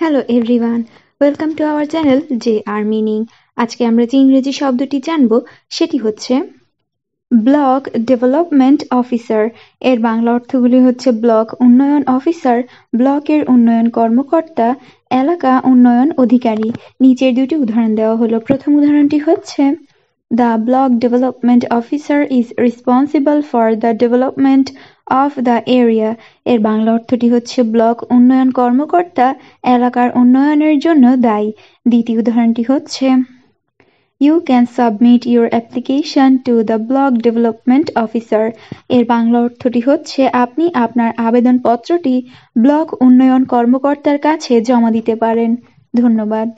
hello everyone welcome to our channel J R meaning আজকে আমরা যে ইংরেজি শব্দটি জানব সেটি হচ্ছে ব্লক ডেভেলপমেন্ট অফিসার এর বাংলা অর্থগুলি হচ্ছে ব্লক উন্নয়ন অফিসার ব্লকের উন্নয়ন কর্মকর্তা এলাকা উন্নয়ন অধিকারী নিচের দুটি উদাহরণ দেওয়া হলো প্রথম উদাহরণটি হচ্ছে The Block Development Officer is responsible for the development of the area এর বাংলা অর্থটি হচ্ছে ব্লক উন্নয়ন কর্মকর্তা এলাকার উন্নয়নের জন্য দায়ী দ্বিতীয় উদাহরণটি হচ্ছে you can submit your application to the block development officer এর বাংলা অর্থটি হচ্ছে আপনি আপনার আবেদনপত্রটি ব্লক উন্নয়ন কর্মকর্তার কাছে জমা দিতে পারেন ধন্যবাদ